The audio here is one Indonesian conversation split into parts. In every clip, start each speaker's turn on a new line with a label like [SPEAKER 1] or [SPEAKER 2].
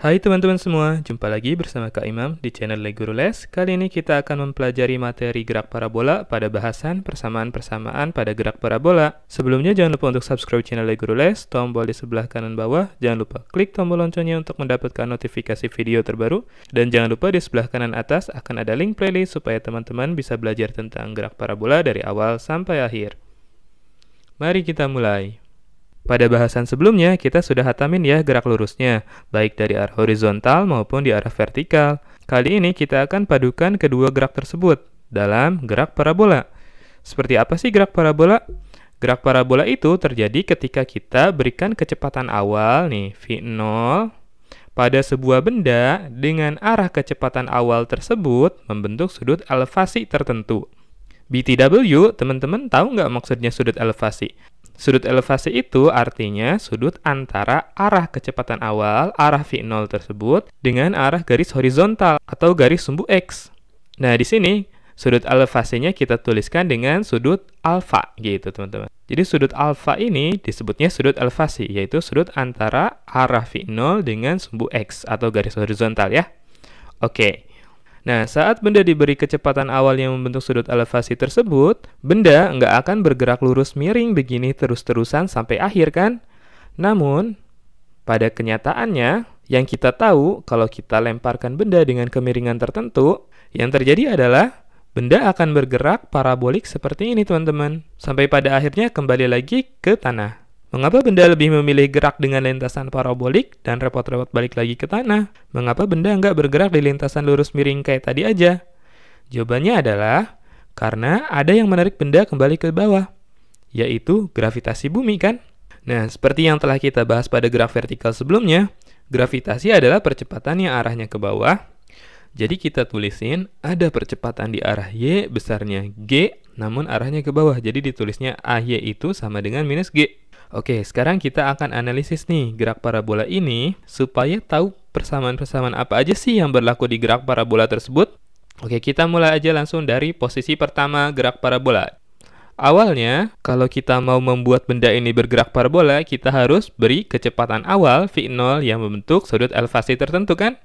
[SPEAKER 1] Hai teman-teman semua, jumpa lagi bersama Kak Imam di channel Leguru Les. Kali ini kita akan mempelajari materi gerak parabola pada bahasan persamaan-persamaan pada gerak parabola. Sebelumnya jangan lupa untuk subscribe channel Leguru Les, tombol di sebelah kanan bawah. Jangan lupa klik tombol loncengnya untuk mendapatkan notifikasi video terbaru. Dan jangan lupa di sebelah kanan atas akan ada link playlist supaya teman-teman bisa belajar tentang gerak parabola dari awal sampai akhir. Mari kita mulai. Pada bahasan sebelumnya, kita sudah hatamin ya gerak lurusnya, baik dari arah horizontal maupun di arah vertikal. Kali ini kita akan padukan kedua gerak tersebut dalam gerak parabola. Seperti apa sih gerak parabola? Gerak parabola itu terjadi ketika kita berikan kecepatan awal nih V0 pada sebuah benda dengan arah kecepatan awal tersebut membentuk sudut elevasi tertentu. BTW, teman-teman tahu nggak maksudnya sudut elevasi? Sudut elevasi itu artinya sudut antara arah kecepatan awal, arah V0 tersebut, dengan arah garis horizontal atau garis sumbu X. Nah, di sini sudut elevasinya kita tuliskan dengan sudut alfa gitu, teman-teman. Jadi sudut alfa ini disebutnya sudut elevasi, yaitu sudut antara arah V0 dengan sumbu X atau garis horizontal ya. Oke, Nah, saat benda diberi kecepatan awal yang membentuk sudut elevasi tersebut, benda nggak akan bergerak lurus miring begini terus-terusan sampai akhir kan? Namun, pada kenyataannya, yang kita tahu kalau kita lemparkan benda dengan kemiringan tertentu, yang terjadi adalah benda akan bergerak parabolik seperti ini teman-teman. Sampai pada akhirnya kembali lagi ke tanah. Mengapa benda lebih memilih gerak dengan lintasan parabolik dan repot-repot balik lagi ke tanah? Mengapa benda nggak bergerak di lintasan lurus miring kayak tadi aja? Jawabannya adalah karena ada yang menarik benda kembali ke bawah, yaitu gravitasi bumi kan? Nah, seperti yang telah kita bahas pada graf vertikal sebelumnya, gravitasi adalah percepatan yang arahnya ke bawah. Jadi kita tulisin ada percepatan di arah Y besarnya G, namun arahnya ke bawah. Jadi ditulisnya AY itu sama dengan minus G. Oke, sekarang kita akan analisis nih gerak parabola ini supaya tahu persamaan-persamaan apa aja sih yang berlaku di gerak parabola tersebut. Oke, kita mulai aja langsung dari posisi pertama gerak parabola. Awalnya, kalau kita mau membuat benda ini bergerak parabola, kita harus beri kecepatan awal V0 yang membentuk sudut elevasi tertentu kan?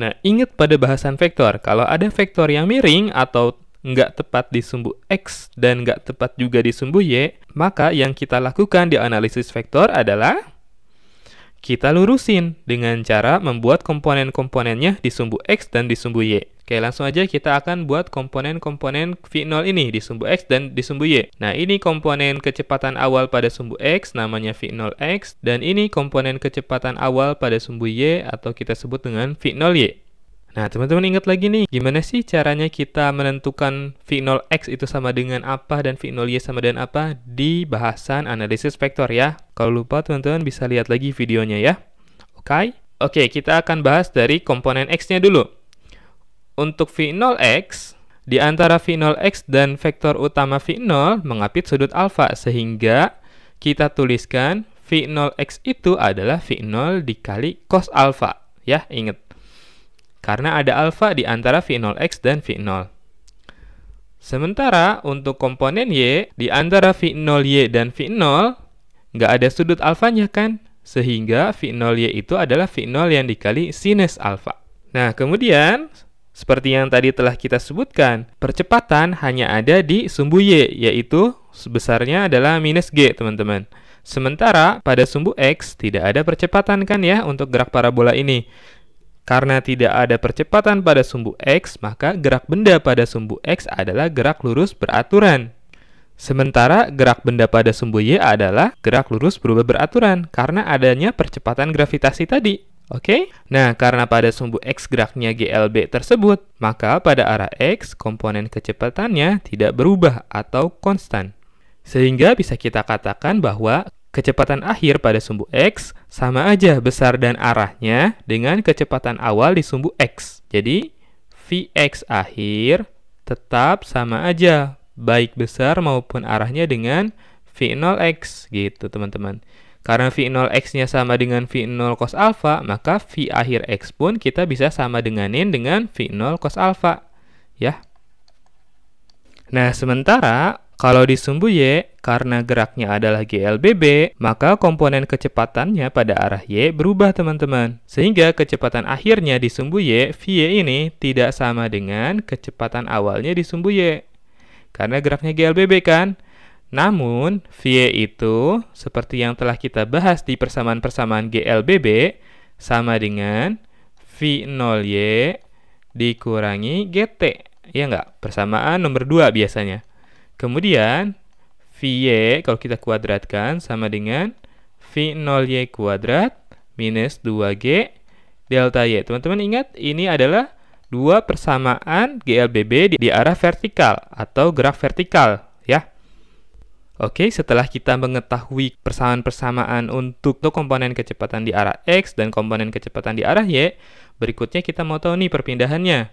[SPEAKER 1] Nah, ingat pada bahasan vektor, kalau ada vektor yang miring atau nggak tepat di sumbu X dan nggak tepat juga di sumbu Y, maka yang kita lakukan di analisis vektor adalah kita lurusin dengan cara membuat komponen-komponennya di sumbu X dan di sumbu Y. Oke, langsung aja kita akan buat komponen-komponen V0 ini di sumbu X dan di sumbu Y. Nah, ini komponen kecepatan awal pada sumbu X namanya V0X, dan ini komponen kecepatan awal pada sumbu Y atau kita sebut dengan V0Y. Nah, teman-teman ingat lagi nih, gimana sih caranya kita menentukan V0 X itu sama dengan apa dan V0 Y sama dengan apa di bahasan analisis vektor ya. Kalau lupa, teman-teman bisa lihat lagi videonya ya. Oke? Okay? Oke, okay, kita akan bahas dari komponen X-nya dulu. Untuk V0 X, di antara V0 X dan vektor utama V0 mengapit sudut alfa, sehingga kita tuliskan V0 X itu adalah V0 dikali cos alfa. Ya, ingat karena ada alfa di antara V0 X dan V0. Sementara untuk komponen Y, di antara V0Y dan V0, nggak ada sudut alfanya kan? Sehingga V0Y itu adalah V0 yang dikali sinus alfa. Nah, kemudian, seperti yang tadi telah kita sebutkan, percepatan hanya ada di sumbu Y, yaitu sebesarnya adalah minus G, teman-teman. Sementara pada sumbu X tidak ada percepatan kan ya untuk gerak parabola ini. Karena tidak ada percepatan pada sumbu X, maka gerak benda pada sumbu X adalah gerak lurus beraturan. Sementara gerak benda pada sumbu Y adalah gerak lurus berubah beraturan karena adanya percepatan gravitasi tadi. Oke? Okay? Nah, karena pada sumbu X geraknya GLB tersebut, maka pada arah X komponen kecepatannya tidak berubah atau konstan. Sehingga bisa kita katakan bahwa Kecepatan akhir pada sumbu X sama aja besar dan arahnya dengan kecepatan awal di sumbu X. Jadi, Vx akhir tetap sama aja, baik besar maupun arahnya dengan V0x gitu teman-teman. Karena V0x-nya sama dengan V0 cos alpha, maka V akhir x pun kita bisa sama denganin dengan V0 cos alpha. Ya. Nah, sementara kalau di sumbu Y, karena geraknya adalah GLBB, maka komponen kecepatannya pada arah Y berubah teman-teman. Sehingga kecepatan akhirnya di sumbu Y, VY ini tidak sama dengan kecepatan awalnya di sumbu Y. Karena geraknya GLBB kan? Namun, VY itu, seperti yang telah kita bahas di persamaan-persamaan GLBB, sama dengan V0Y dikurangi GT. Ya nggak? Persamaan nomor 2 biasanya. Kemudian, Vy kalau kita kuadratkan sama dengan V0Y kuadrat minus 2G delta Y. Teman-teman ingat, ini adalah dua persamaan GLBB di, di arah vertikal atau graf vertikal. ya. Oke, setelah kita mengetahui persamaan-persamaan untuk komponen kecepatan di arah X dan komponen kecepatan di arah Y, berikutnya kita mau tahu nih perpindahannya.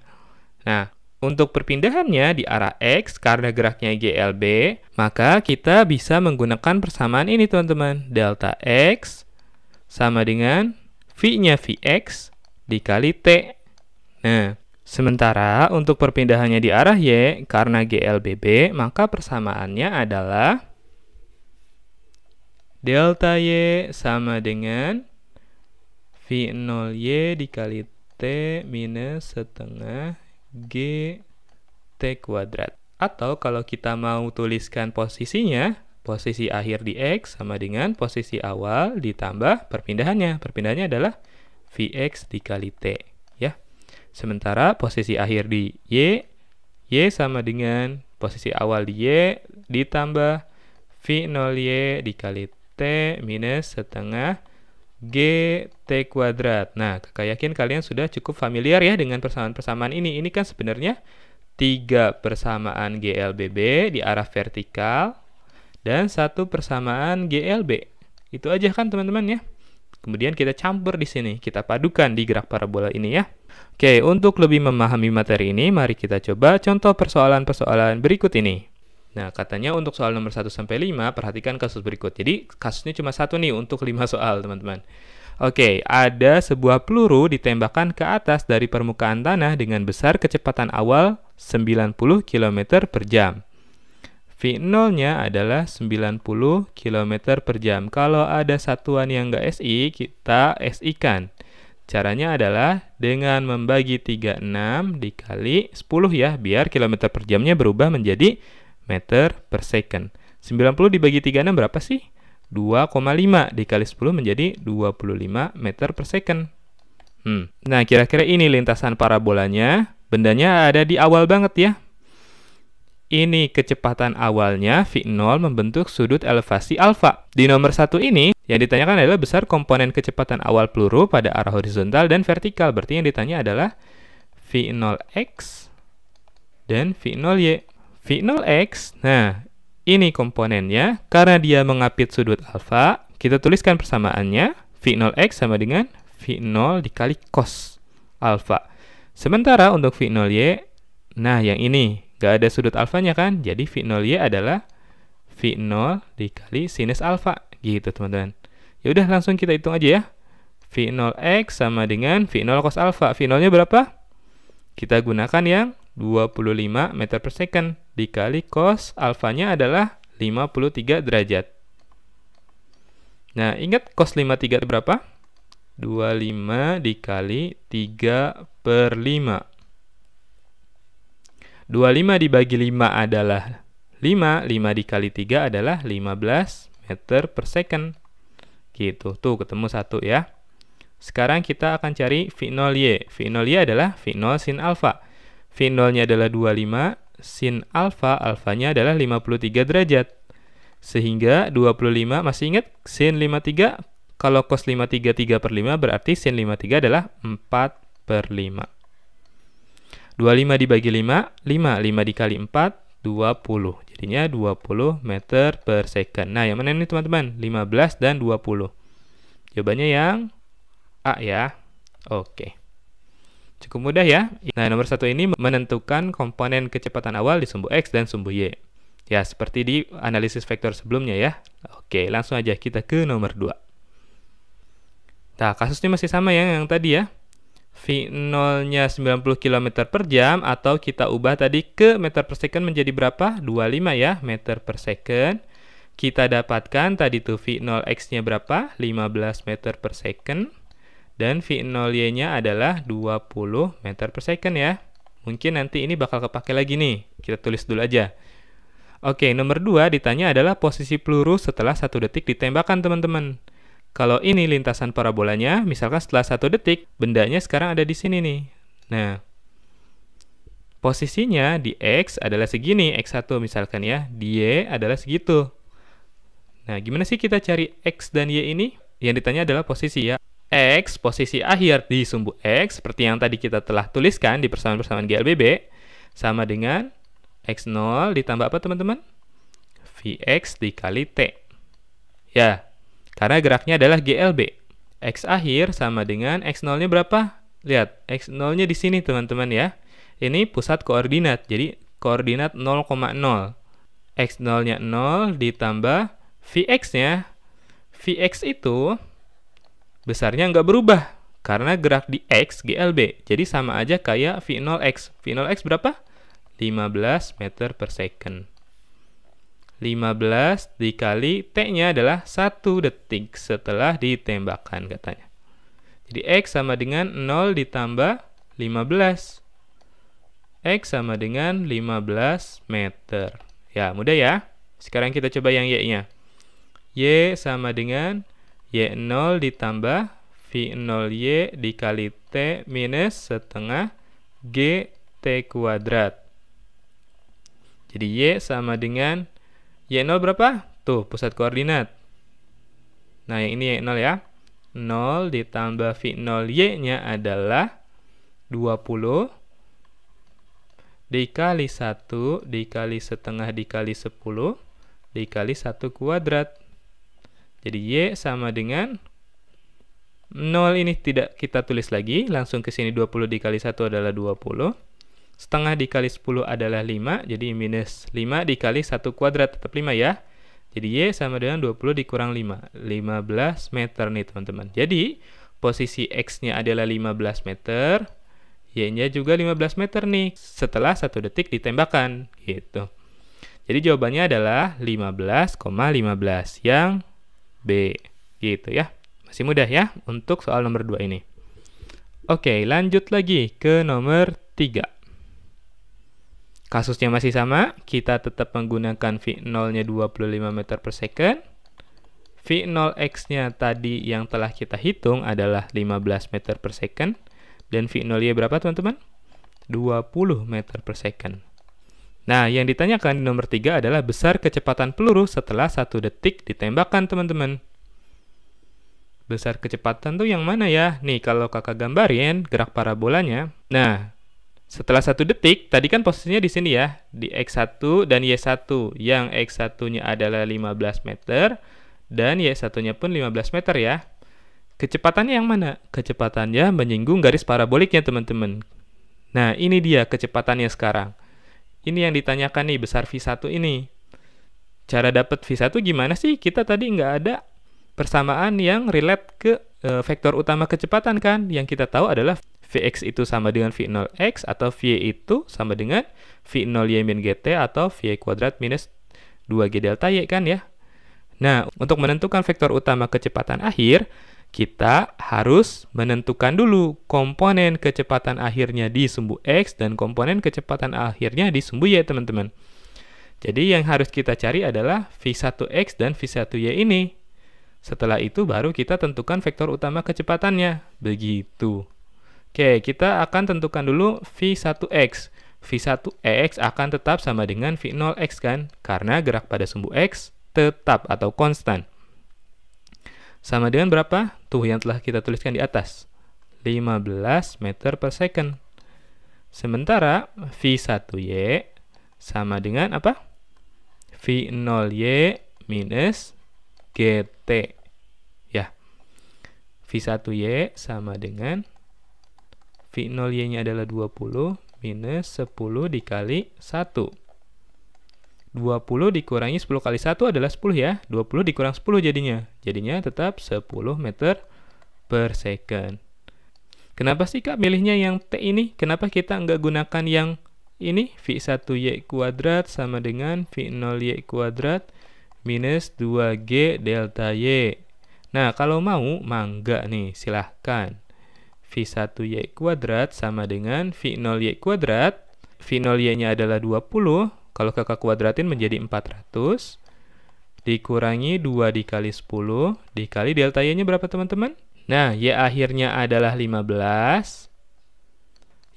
[SPEAKER 1] Nah, untuk perpindahannya di arah X karena geraknya GLB, maka kita bisa menggunakan persamaan ini teman-teman. Delta X sama dengan V-nya Vx dikali T. Nah, sementara untuk perpindahannya di arah Y karena GLBB, maka persamaannya adalah delta Y sama dengan V0Y dikali T minus setengah g t kuadrat. Atau kalau kita mau tuliskan posisinya, posisi akhir di X sama dengan posisi awal ditambah perpindahannya. Perpindahannya adalah Vx dikali T. ya. Sementara posisi akhir di Y, Y sama dengan posisi awal di Y ditambah V0Y dikali T minus setengah G T kuadrat. Nah, kakak yakin kalian sudah cukup familiar ya dengan persamaan-persamaan ini. Ini kan sebenarnya tiga persamaan GLBB di arah vertikal dan satu persamaan GLB. Itu aja kan teman-teman ya. Kemudian kita campur di sini, kita padukan di gerak parabola ini ya. Oke, untuk lebih memahami materi ini, mari kita coba contoh persoalan-persoalan berikut ini. Nah, katanya untuk soal nomor 1 sampai 5 perhatikan kasus berikut. Jadi, kasusnya cuma satu nih untuk 5 soal, teman-teman. Oke, ada sebuah peluru ditembakkan ke atas dari permukaan tanah dengan besar kecepatan awal 90 km per jam. V0-nya adalah 90 km per jam. Kalau ada satuan yang nggak SI, kita SI-kan. Caranya adalah dengan membagi 36 dikali 10 ya, biar kilometer per jamnya berubah menjadi meter per second. 90 dibagi 3 berapa sih? 2,5 dikali 10 menjadi 25 meter per second. Hmm. Nah, kira-kira ini lintasan parabolanya. Bendanya ada di awal banget ya. Ini kecepatan awalnya, V0 membentuk sudut elevasi alfa. Di nomor satu ini, yang ditanyakan adalah besar komponen kecepatan awal peluru pada arah horizontal dan vertikal. Berarti yang ditanya adalah V0X dan V0Y. V0 X, nah ini komponennya, karena dia mengapit sudut alfa, kita tuliskan persamaannya, V0 X sama dengan V0 dikali cos alfa. Sementara untuk V0 Y, nah yang ini, nggak ada sudut alfanya kan, jadi V0 Y adalah V0 dikali sinus alfa, gitu teman-teman. Ya udah langsung kita hitung aja ya. V0 X sama dengan V0 cos alfa. V0-nya berapa? Kita gunakan yang 25 meter per second dikali cos alfanya adalah 53 derajat. Nah, ingat cos 53 berapa? 25 dikali 3 per 5. 25 dibagi 5 adalah 5, 5 dikali 3 adalah 15 meter per second. Gitu, tuh ketemu satu ya. Sekarang kita akan cari V0Y. V0Y adalah V0 sin alfa. Sin 0-nya adalah 25, sin alfa alfanya adalah 53 derajat. Sehingga 25, masih ingat sin 53? Kalau cos 53 3 per 5 berarti sin 53 adalah 4 per 5. 25 dibagi 5, 5. 5 dikali 4, 20. Jadinya 20 meter per second. Nah, yang mana ini teman-teman? 15 dan 20. Jawabannya yang A ya. Oke. Okay. Cukup mudah ya. Nah, nomor satu ini menentukan komponen kecepatan awal di sumbu X dan sumbu Y. Ya, seperti di analisis vektor sebelumnya ya. Oke, langsung aja kita ke nomor 2. Nah, kasusnya masih sama ya yang tadi ya. V0-nya 90 km per jam atau kita ubah tadi ke meter per second menjadi berapa? 25 ya, meter per second. Kita dapatkan tadi tuh V0X-nya berapa? 15 meter per second dan V0Y-nya adalah 20 meter per second ya. Mungkin nanti ini bakal kepake lagi nih. Kita tulis dulu aja. Oke, nomor 2 ditanya adalah posisi peluru setelah 1 detik ditembakkan, teman-teman. Kalau ini lintasan parabolanya, misalkan setelah 1 detik, bendanya sekarang ada di sini nih. Nah, posisinya di X adalah segini, X1 misalkan ya, di Y adalah segitu. Nah, gimana sih kita cari X dan Y ini? Yang ditanya adalah posisi ya. X, posisi akhir di sumbu X, seperti yang tadi kita telah tuliskan di persamaan-persamaan GLBB, sama dengan X0 ditambah apa teman-teman? Vx dikali T. Ya, karena geraknya adalah GLB. X akhir sama dengan X0-nya berapa? Lihat, X0-nya di sini teman-teman ya. Ini pusat koordinat, jadi koordinat 0,0. X0-nya 0 ditambah Vx-nya. Vx itu besarnya nggak berubah karena gerak di X GLB. Jadi sama aja kayak V0X. V0X berapa? 15 meter per second. 15 dikali T-nya adalah 1 detik setelah ditembakkan katanya. Jadi X sama dengan 0 ditambah 15. X sama dengan 15 meter. Ya, mudah ya. Sekarang kita coba yang Y-nya. Y sama dengan Y0 ditambah V0Y dikali T minus setengah GT kuadrat. Jadi Y sama dengan Y0 berapa? Tuh, pusat koordinat. Nah, yang ini Y0 ya. 0 ditambah V0Y-nya adalah 20 dikali 1 dikali setengah dikali 10 dikali 1 kuadrat. Jadi Y sama dengan 0 ini tidak kita tulis lagi, langsung ke sini 20 dikali 1 adalah 20. Setengah dikali 10 adalah 5, jadi minus 5 dikali 1 kuadrat, tetap 5 ya. Jadi Y sama dengan 20 dikurang 5, 15 meter nih teman-teman. Jadi posisi X-nya adalah 15 meter, Y-nya juga 15 meter nih, setelah 1 detik ditembakkan, gitu. Jadi jawabannya adalah 15,15 ,15 yang B. Gitu ya. Masih mudah ya untuk soal nomor 2 ini. Oke, lanjut lagi ke nomor 3. Kasusnya masih sama, kita tetap menggunakan V0-nya 25 meter per second. V0x-nya tadi yang telah kita hitung adalah 15 meter per second. Dan V0-nya berapa, teman-teman? 20 meter per second. Nah, yang ditanyakan di nomor 3 adalah besar kecepatan peluru setelah satu detik ditembakkan, teman-teman. Besar kecepatan tuh yang mana ya? Nih, kalau kakak gambarin gerak parabolanya. Nah, setelah satu detik, tadi kan posisinya di sini ya, di X1 dan Y1. Yang X1-nya adalah 15 meter, dan Y1-nya pun 15 meter ya. Kecepatannya yang mana? Kecepatannya menyinggung garis paraboliknya, teman-teman. Nah, ini dia kecepatannya sekarang. Ini yang ditanyakan nih besar V1 ini. Cara dapat V1 gimana sih? Kita tadi nggak ada persamaan yang relate ke e, vektor utama kecepatan kan? Yang kita tahu adalah Vx itu sama dengan V0x atau Vy itu sama dengan V0y min gt atau Vy kuadrat minus 2g delta y kan ya. Nah, untuk menentukan vektor utama kecepatan akhir, kita harus menentukan dulu komponen kecepatan akhirnya di sumbu X dan komponen kecepatan akhirnya di sumbu Y, teman-teman. Jadi yang harus kita cari adalah V1X dan V1Y ini. Setelah itu baru kita tentukan vektor utama kecepatannya. Begitu. Oke, kita akan tentukan dulu V1X. V1X akan tetap sama dengan V0X kan? Karena gerak pada sumbu X tetap atau konstan. Sama dengan berapa? Tuh yang telah kita tuliskan di atas. 15 meter per second. Sementara V1Y sama dengan apa? V0Y minus GT. Ya. V1Y sama dengan V0Y-nya adalah 20 minus 10 dikali 1. 20 dikurangi 10 kali 1 adalah 10 ya. 20 dikurang 10 jadinya. Jadinya tetap 10 meter per second. Kenapa sih Kak milihnya yang T ini? Kenapa kita nggak gunakan yang ini? V1Y kuadrat sama dengan V0Y kuadrat minus 2G delta Y. Nah, kalau mau, mangga nih, silahkan. V1Y kuadrat sama dengan V0Y kuadrat. V0Y-nya adalah 20, kalau kakak kuadratin menjadi 400 dikurangi 2 dikali 10 dikali delta Y-nya berapa teman-teman? Nah, Y akhirnya adalah 15.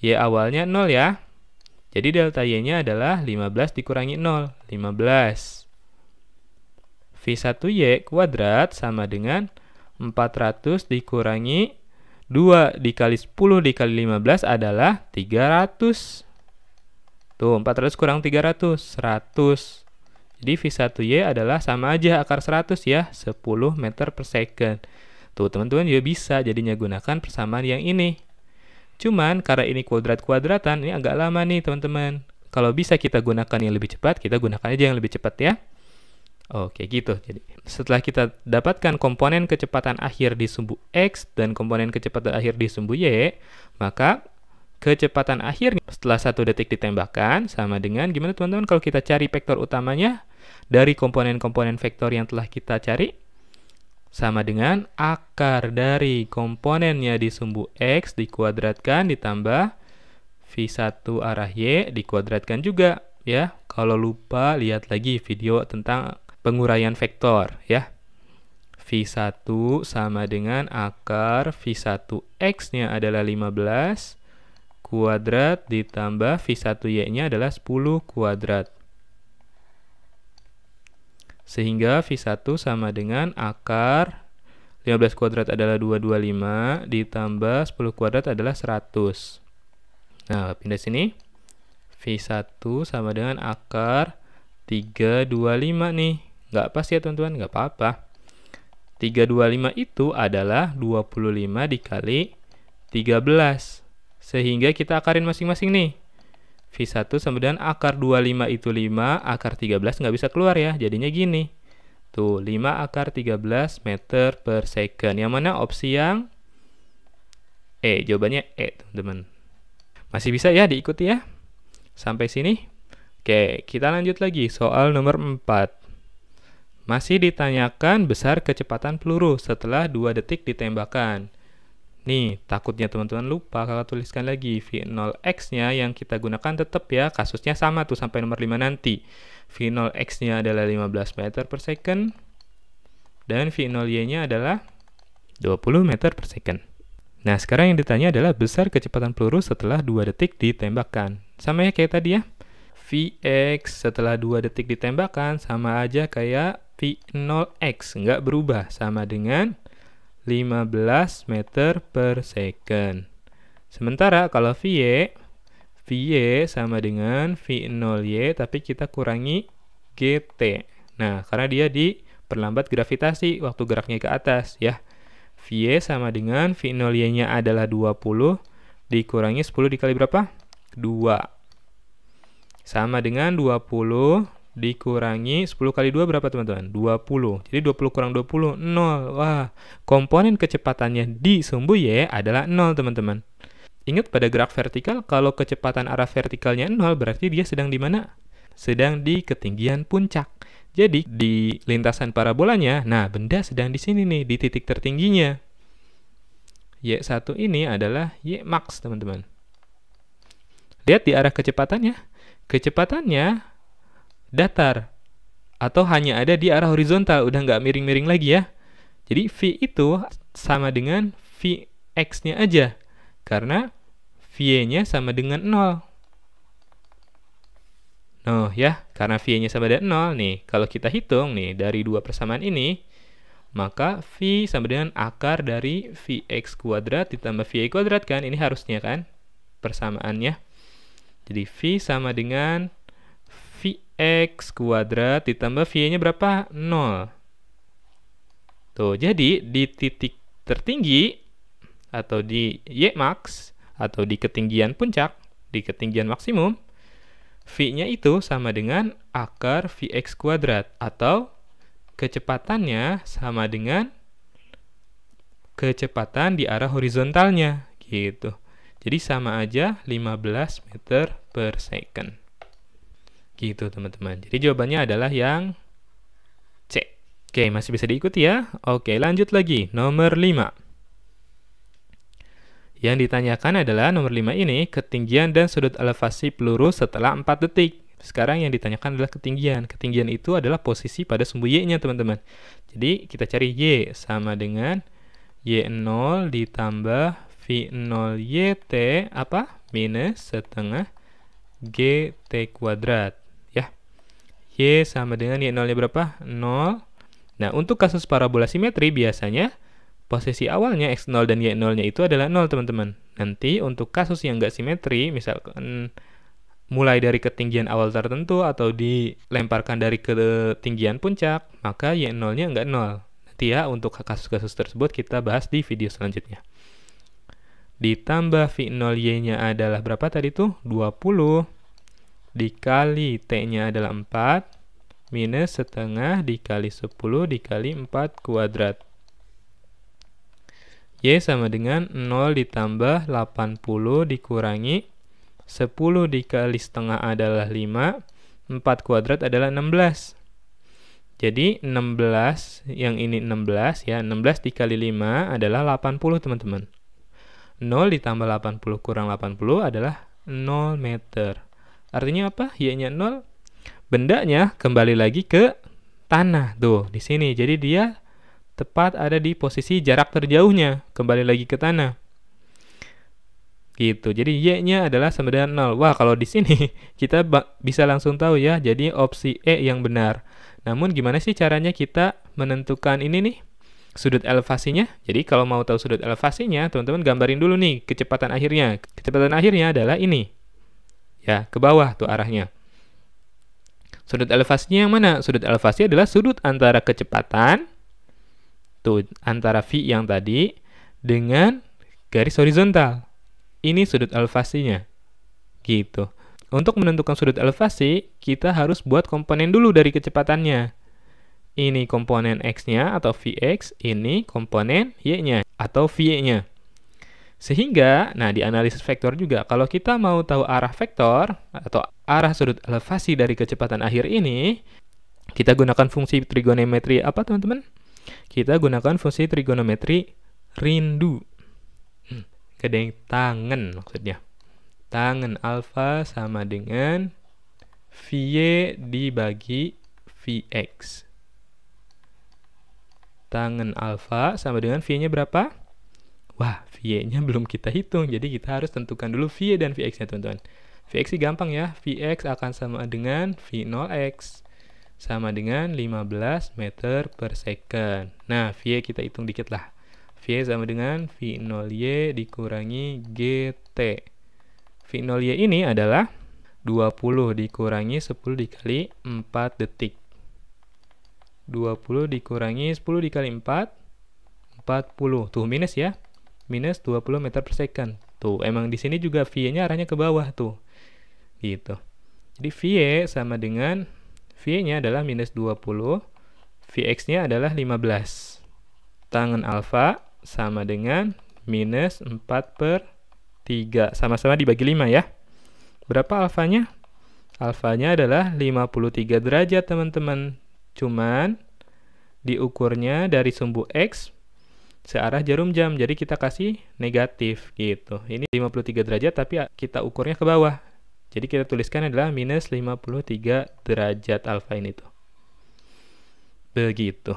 [SPEAKER 1] Y awalnya 0 ya. Jadi delta Y-nya adalah 15 dikurangi 0, 15. V1Y kuadrat sama dengan 400 dikurangi 2 dikali 10 dikali 15 adalah 300. Tuh, 400 kurang 300, 100. Jadi V1Y adalah sama aja akar 100 ya, 10 meter per second. Tuh, teman-teman juga bisa jadinya gunakan persamaan yang ini. Cuman, karena ini kuadrat-kuadratan, ini agak lama nih teman-teman. Kalau bisa kita gunakan yang lebih cepat, kita gunakan aja yang lebih cepat ya. Oke, gitu. Jadi, setelah kita dapatkan komponen kecepatan akhir di sumbu X dan komponen kecepatan akhir di sumbu Y, maka kecepatan akhir setelah satu detik ditembakkan sama dengan gimana teman-teman kalau kita cari vektor utamanya dari komponen-komponen vektor yang telah kita cari sama dengan akar dari komponennya di sumbu X dikuadratkan ditambah V1 arah Y dikuadratkan juga ya. Kalau lupa lihat lagi video tentang penguraian vektor ya. V1 sama dengan akar V1X-nya adalah 15 kuadrat ditambah V1Y-nya adalah 10 kuadrat. Sehingga V1 sama dengan akar 15 kuadrat adalah 225 ditambah 10 kuadrat adalah 100. Nah, pindah sini. V1 sama dengan akar 325 nih. Nggak pas ya teman-teman, nggak apa-apa. 325 itu adalah 25 dikali 13. Sehingga kita akarin masing-masing nih. V1 sama dengan akar 25 itu 5, akar 13 nggak bisa keluar ya. Jadinya gini. Tuh, 5 akar 13 meter per second. Yang mana opsi yang E. Jawabannya E, teman-teman. Masih bisa ya diikuti ya. Sampai sini. Oke, kita lanjut lagi. Soal nomor 4. Masih ditanyakan besar kecepatan peluru setelah 2 detik ditembakkan. Nih, takutnya teman-teman lupa, kalau tuliskan lagi V0X-nya yang kita gunakan tetap ya, kasusnya sama tuh sampai nomor 5 nanti. V0X-nya adalah 15 meter per second, dan V0Y-nya adalah 20 meter per second. Nah, sekarang yang ditanya adalah besar kecepatan peluru setelah 2 detik ditembakkan. Sama ya kayak tadi ya. Vx setelah 2 detik ditembakkan sama aja kayak V0x, nggak berubah sama dengan 15 meter per second. Sementara kalau VY, VY sama dengan V0Y tapi kita kurangi GT. Nah, karena dia diperlambat gravitasi waktu geraknya ke atas ya. VY sama dengan V0Y-nya adalah 20 dikurangi 10 dikali berapa? 2. Sama dengan 20 dikurangi 10 kali 2 berapa teman-teman? 20. Jadi 20 kurang 20, 0. Wah, komponen kecepatannya di sumbu Y adalah 0 teman-teman. Ingat pada gerak vertikal, kalau kecepatan arah vertikalnya 0, berarti dia sedang di mana? Sedang di ketinggian puncak. Jadi di lintasan parabolanya, nah benda sedang di sini nih, di titik tertingginya. Y1 ini adalah Y max teman-teman. Lihat di arah kecepatannya. Kecepatannya datar atau hanya ada di arah horizontal, udah nggak miring-miring lagi ya. Jadi V itu sama dengan v x nya aja, karena V-nya sama dengan 0. Oh ya, karena V-nya sama dengan 0 nih, kalau kita hitung nih dari dua persamaan ini, maka V sama dengan akar dari Vx kuadrat ditambah Vy kuadrat kan, ini harusnya kan persamaannya. Jadi V sama dengan X kuadrat ditambah Y-nya berapa? 0. Tuh, jadi di titik tertinggi atau di Y max atau di ketinggian puncak, di ketinggian maksimum, V-nya itu sama dengan akar Vx kuadrat atau kecepatannya sama dengan kecepatan di arah horizontalnya gitu. Jadi sama aja 15 meter per second. Gitu teman-teman. Jadi jawabannya adalah yang C. Oke, masih bisa diikuti ya. Oke, lanjut lagi. Nomor 5. Yang ditanyakan adalah nomor 5 ini ketinggian dan sudut elevasi peluru setelah 4 detik. Sekarang yang ditanyakan adalah ketinggian. Ketinggian itu adalah posisi pada sumbu Y-nya, teman-teman. Jadi kita cari Y sama dengan Y0 ditambah V0 YT apa? Minus setengah GT kuadrat. Y sama dengan Y0-nya berapa? 0. Nah, untuk kasus parabola simetri biasanya posisi awalnya X0 dan Y0-nya itu adalah 0, teman-teman. Nanti untuk kasus yang nggak simetri, misalkan mulai dari ketinggian awal tertentu atau dilemparkan dari ketinggian puncak, maka Y0-nya nggak 0. Nanti ya, untuk kasus-kasus tersebut kita bahas di video selanjutnya. Ditambah V0Y-nya adalah berapa tadi tuh? 20 dikali T-nya adalah 4 minus setengah dikali 10 dikali 4 kuadrat. Y sama dengan 0 ditambah 80 dikurangi 10 dikali setengah adalah 5, 4 kuadrat adalah 16. Jadi 16, yang ini 16 ya, 16 dikali 5 adalah 80 teman-teman. 0 ditambah 80 kurang 80 adalah 0 meter. Artinya apa? Y-nya 0. Bendanya kembali lagi ke tanah. Tuh, di sini. Jadi dia tepat ada di posisi jarak terjauhnya. Kembali lagi ke tanah. Gitu. Jadi Y-nya adalah sama dengan 0. Wah, kalau di sini kita bisa langsung tahu ya. Jadi opsi E yang benar. Namun gimana sih caranya kita menentukan ini nih? sudut elevasinya. Jadi kalau mau tahu sudut elevasinya, teman-teman gambarin dulu nih kecepatan akhirnya. Kecepatan akhirnya adalah ini ya ke bawah tuh arahnya. Sudut elevasinya yang mana? Sudut elevasi adalah sudut antara kecepatan tuh antara V yang tadi dengan garis horizontal. Ini sudut elevasinya. Gitu. Untuk menentukan sudut elevasi, kita harus buat komponen dulu dari kecepatannya. Ini komponen X-nya atau Vx, ini komponen Y-nya atau Vy-nya. Sehingga, nah di analisis vektor juga, kalau kita mau tahu arah vektor atau arah sudut elevasi dari kecepatan akhir ini, kita gunakan fungsi trigonometri apa teman-teman? Kita gunakan fungsi trigonometri rindu. Hmm, kedeng tangan maksudnya. Tangan alfa sama dengan VY dibagi VX. Tangan alfa sama dengan V-nya berapa? Wah, VY-nya belum kita hitung, jadi kita harus tentukan dulu VY e dan VX-nya, teman-teman. VX sih gampang ya, VX akan sama dengan V0X, sama dengan 15 meter per second. Nah, VY e kita hitung dikit lah. VY e sama dengan V0Y dikurangi GT. V0Y ini adalah 20 dikurangi 10 dikali 4 detik. 20 dikurangi 10 dikali 4, 40. Tuh minus ya minus 20 meter per second. Tuh, emang di sini juga V-nya arahnya ke bawah tuh. Gitu. Jadi V sama dengan V-nya adalah minus 20, Vx-nya adalah 15. Tangan alfa sama dengan minus 4 per 3. Sama-sama dibagi 5 ya. Berapa alfanya? Alfanya adalah 53 derajat teman-teman. Cuman diukurnya dari sumbu X searah jarum jam. Jadi kita kasih negatif gitu. Ini 53 derajat tapi kita ukurnya ke bawah. Jadi kita tuliskan adalah minus 53 derajat alfa ini tuh. Begitu.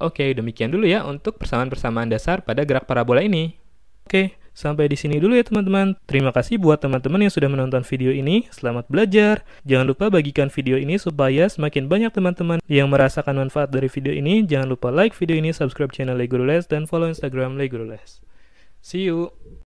[SPEAKER 1] Oke, demikian dulu ya untuk persamaan-persamaan dasar pada gerak parabola ini. Oke, Sampai di sini dulu ya teman-teman. Terima kasih buat teman-teman yang sudah menonton video ini. Selamat belajar. Jangan lupa bagikan video ini supaya semakin banyak teman-teman yang merasakan manfaat dari video ini. Jangan lupa like video ini, subscribe channel Lego Les, dan follow Instagram Lego Les. See you!